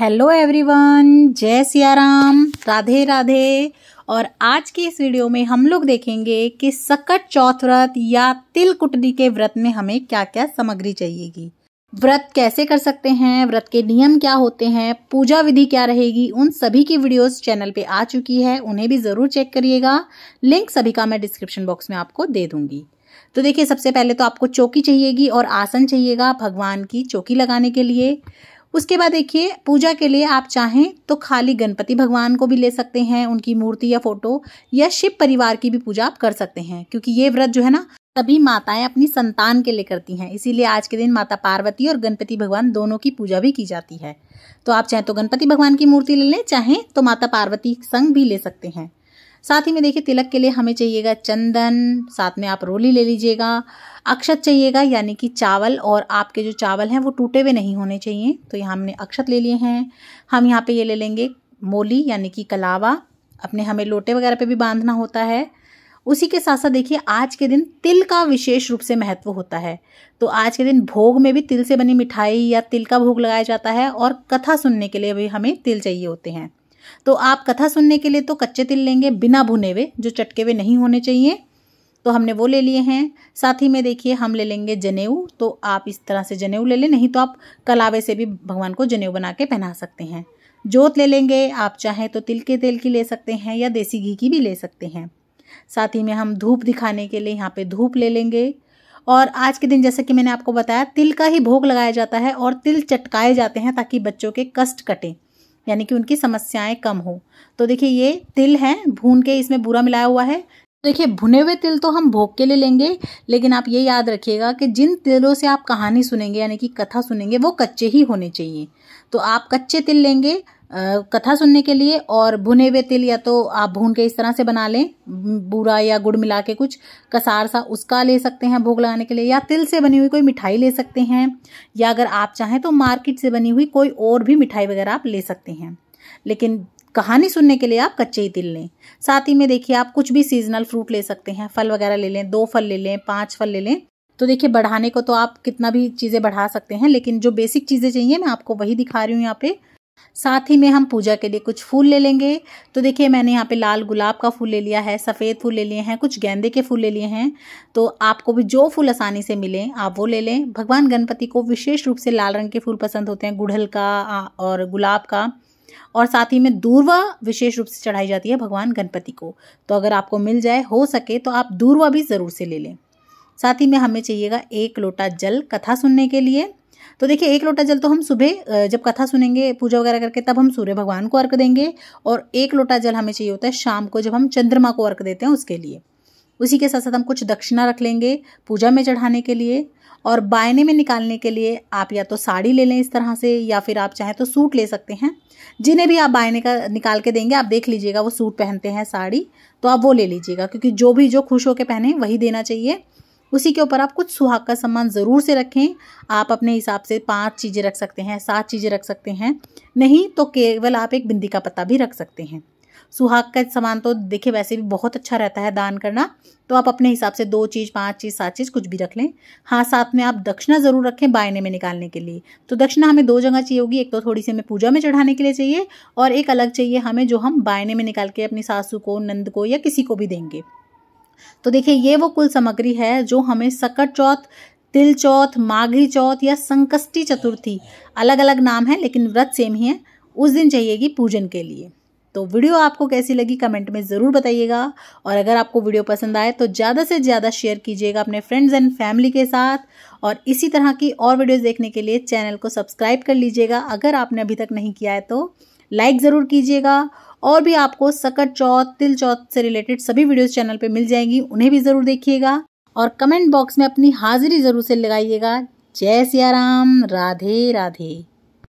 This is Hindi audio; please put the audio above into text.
हेलो एवरीवन जय सिया राम राधे राधे और आज की इस वीडियो में हम लोग देखेंगे कि सकट चौथ व्रत या तिल कुटनी के व्रत में हमें क्या क्या सामग्री चाहिएगी व्रत कैसे कर सकते हैं व्रत के नियम क्या होते हैं पूजा विधि क्या रहेगी उन सभी की वीडियोस चैनल पे आ चुकी है उन्हें भी ज़रूर चेक करिएगा लिंक सभी का मैं डिस्क्रिप्शन बॉक्स में आपको दे दूंगी तो देखिए सबसे पहले तो आपको चौकी चाहिएगी और आसन चाहिएगा भगवान की चौकी लगाने के लिए उसके बाद देखिए पूजा के लिए आप चाहें तो खाली गणपति भगवान को भी ले सकते हैं उनकी मूर्ति या फोटो या शिव परिवार की भी पूजा आप कर सकते हैं क्योंकि ये व्रत जो है ना सभी माताएं अपनी संतान के लिए करती हैं इसीलिए आज के दिन माता पार्वती और गणपति भगवान दोनों की पूजा भी की जाती है तो आप चाहें तो गणपति भगवान की मूर्ति ले लें चाहें तो माता पार्वती संग भी ले सकते हैं साथ ही में देखिए तिलक के लिए हमें चाहिएगा चंदन साथ में आप रोली ले लीजिएगा अक्षत चाहिएगा यानी कि चावल और आपके जो चावल हैं वो टूटे हुए नहीं होने चाहिए तो यहाँ हमने अक्षत ले लिए हैं हम यहाँ पे ये ले लेंगे मोली यानी कि कलावा अपने हमें लोटे वगैरह पे भी बांधना होता है उसी के साथ साथ देखिए आज के दिन तिल का विशेष रूप से महत्व होता है तो आज के दिन भोग में भी तिल से बनी मिठाई या तिल का भोग लगाया जाता है और कथा सुनने के लिए भी हमें तिल चाहिए होते हैं तो आप कथा सुनने के लिए तो कच्चे तिल लेंगे बिना भुने हुए जो चटके हुए नहीं होने चाहिए तो हमने वो ले लिए हैं साथ ही में देखिए हम ले लेंगे जनेऊ तो आप इस तरह से जनेऊ ले लें नहीं तो आप कलावे से भी भगवान को जनेऊ बना के पहना सकते हैं जोत ले लेंगे आप चाहें तो तिल के तेल की ले सकते हैं या देसी घी की भी ले सकते हैं साथ ही में हम धूप दिखाने के लिए यहाँ पे धूप ले लेंगे और आज के दिन जैसे कि मैंने आपको बताया तिल का ही भोग लगाया जाता है और तिल चटकाए जाते हैं ताकि बच्चों के कष्ट कटें यानी कि उनकी समस्याएं कम हो तो देखिए ये तिल है भून के इसमें बुरा मिलाया हुआ है देखिए भुने हुए तिल तो हम भोग के लिए लेंगे लेकिन आप ये याद रखिएगा कि जिन तिलों से आप कहानी सुनेंगे यानी कि कथा सुनेंगे वो कच्चे ही होने चाहिए तो आप कच्चे तिल लेंगे आ, कथा सुनने के लिए और भुने हुए तिल या तो आप भून के इस तरह से बना लें बूरा या गुड़ मिला के कुछ कसार सा उसका ले सकते हैं भोग लगाने के लिए या तिल से बनी हुई कोई मिठाई ले सकते हैं या अगर आप चाहें तो मार्केट से बनी हुई कोई और भी मिठाई वगैरह आप ले सकते हैं लेकिन कहानी सुनने के लिए आप कच्चे ही तिल लें साथ ही में देखिए आप कुछ भी सीजनल फ्रूट ले सकते हैं फल वगैरह ले लें दो फल ले लें पाँच फल ले लें तो देखिए बढ़ाने को तो आप कितना भी चीज़ें बढ़ा सकते हैं लेकिन जो बेसिक चीज़ें चाहिए मैं आपको वही दिखा रही हूँ यहाँ पे साथ ही में हम पूजा के लिए कुछ फूल ले लेंगे तो देखिए मैंने यहाँ पे लाल गुलाब का फूल ले लिया है सफ़ेद फूल ले लिए हैं कुछ गेंदे के फूल ले लिए हैं तो आपको भी जो फूल आसानी से मिले आप वो ले लें भगवान गणपति को विशेष रूप से लाल रंग के फूल पसंद होते हैं गुड़हल का और गुलाब का और साथ ही में दूरवा विशेष रूप से चढ़ाई जाती है भगवान गणपति को तो अगर आपको मिल जाए हो सके तो आप दूरवा भी ज़रूर से ले लें साथ ही में हमें चाहिएगा एक लोटा जल कथा सुनने के लिए तो देखिए एक लोटा जल तो हम सुबह जब कथा सुनेंगे पूजा वगैरह करके तब हम सूर्य भगवान को अर्घ देंगे और एक लोटा जल हमें चाहिए होता है शाम को जब हम चंद्रमा को अर्घ देते हैं उसके लिए उसी के साथ साथ हम कुछ दक्षिणा रख लेंगे पूजा में चढ़ाने के लिए और बायने में निकालने के लिए आप या तो साड़ी ले लें इस तरह से या फिर आप चाहें तो सूट ले सकते हैं जिन्हें भी आप बायने का निकाल के देंगे आप देख लीजिएगा वो सूट पहनते हैं साड़ी तो आप वो ले लीजिएगा क्योंकि जो भी जो खुश होकर पहने वही देना चाहिए उसी के ऊपर आप कुछ सुहाग का सामान ज़रूर से रखें आप अपने हिसाब से पाँच चीज़ें रख सकते हैं सात चीज़ें रख सकते हैं नहीं तो केवल आप एक बिंदी का पत्ता भी रख सकते हैं सुहाग का सामान तो देखिए वैसे भी बहुत अच्छा रहता है दान करना तो आप अपने हिसाब से दो चीज़ पाँच चीज़ सात चीज़ कुछ भी रख लें हाँ साथ में आप दक्षिणा ज़रूर रखें बायने में निकालने के लिए तो दक्षिणा हमें दो जगह चाहिए होगी एक तो थोड़ी सी हमें पूजा में चढ़ाने के लिए चाहिए और एक अलग चाहिए हमें जो हम बायने में निकाल के अपनी सासू को नंद को या किसी को भी देंगे तो देखिए ये वो कुल सामग्री है जो हमें सकट चौथ तिल चौथ माघी चौथ या संकष्टी चतुर्थी अलग अलग नाम है लेकिन व्रत सेम ही है उस दिन चाहिएगी पूजन के लिए तो वीडियो आपको कैसी लगी कमेंट में ज़रूर बताइएगा और अगर आपको वीडियो पसंद आए तो ज़्यादा से ज़्यादा शेयर कीजिएगा अपने फ्रेंड्स एंड फैमिली के साथ और इसी तरह की और वीडियोज़ देखने के लिए चैनल को सब्सक्राइब कर लीजिएगा अगर आपने अभी तक नहीं किया है तो लाइक ज़रूर कीजिएगा और भी आपको सकट चौथ तिल चौथ से रिलेटेड सभी वीडियोज़ चैनल पर मिल जाएंगी उन्हें भी ज़रूर देखिएगा और कमेंट बॉक्स में अपनी हाजिरी ज़रूर से लगाइएगा जय सियाराम राधे राधे